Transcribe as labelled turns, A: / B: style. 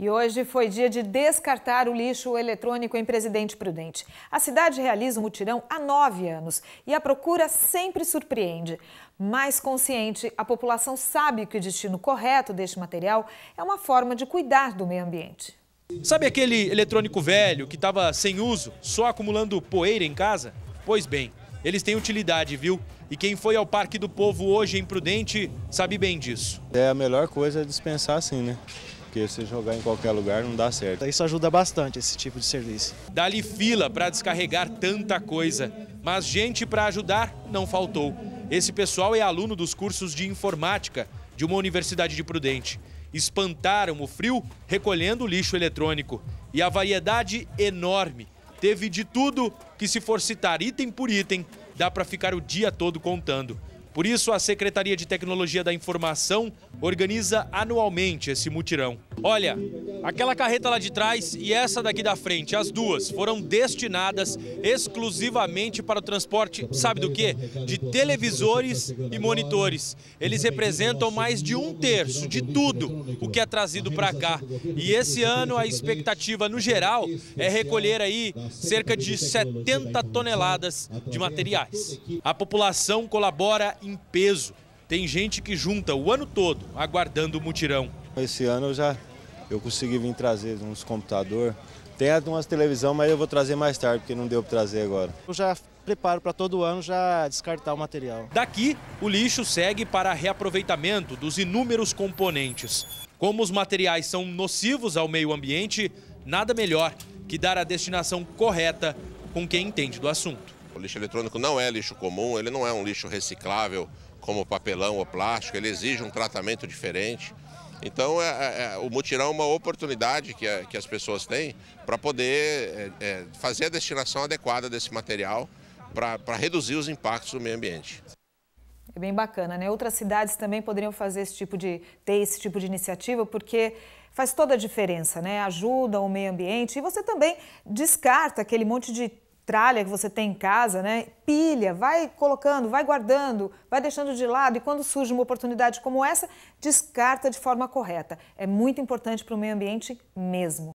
A: E hoje foi dia de descartar o lixo eletrônico em Presidente Prudente. A cidade realiza um mutirão há nove anos e a procura sempre surpreende. Mais consciente, a população sabe que o destino correto deste material é uma forma de cuidar do meio ambiente.
B: Sabe aquele eletrônico velho que estava sem uso, só acumulando poeira em casa? Pois bem, eles têm utilidade, viu? E quem foi ao Parque do Povo hoje em Prudente sabe bem disso. É a melhor coisa é dispensar assim, né? porque se jogar em qualquer lugar não dá certo. Isso ajuda bastante esse tipo de serviço. Dá-lhe fila para descarregar tanta coisa, mas gente para ajudar não faltou. Esse pessoal é aluno dos cursos de informática de uma universidade de Prudente. Espantaram o frio recolhendo lixo eletrônico. E a variedade enorme. Teve de tudo que, se for citar item por item, dá para ficar o dia todo contando. Por isso, a Secretaria de Tecnologia da Informação organiza anualmente esse mutirão. Olha, aquela carreta lá de trás e essa daqui da frente, as duas foram destinadas exclusivamente para o transporte, sabe do quê? De televisores e monitores. Eles representam mais de um terço de tudo o que é trazido para cá. E esse ano a expectativa, no geral, é recolher aí cerca de 70 toneladas de materiais. A população colabora em peso. Tem gente que junta o ano todo aguardando o mutirão. Esse ano já eu consegui vir trazer uns computador. Tem umas televisão, mas eu vou trazer mais tarde, porque não deu para trazer agora. Eu já preparo para todo ano já descartar o material. Daqui, o lixo segue para reaproveitamento dos inúmeros componentes. Como os materiais são nocivos ao meio ambiente, nada melhor que dar a destinação correta
C: com quem entende do assunto. O lixo eletrônico não é lixo comum, ele não é um lixo reciclável como papelão ou plástico, ele exige um tratamento diferente. Então, é, é, é, o mutirão é uma oportunidade que, é, que as pessoas têm para poder é, é, fazer a destinação adequada desse material para reduzir os impactos no meio ambiente.
A: É bem bacana, né? Outras cidades também poderiam fazer esse tipo de ter esse tipo de iniciativa, porque faz toda a diferença, né? Ajuda o meio ambiente e você também descarta aquele monte de tralha que você tem em casa, né? Pilha, vai colocando, vai guardando, vai deixando de lado e quando surge uma oportunidade como essa, descarta de forma correta. É muito importante para o meio ambiente mesmo.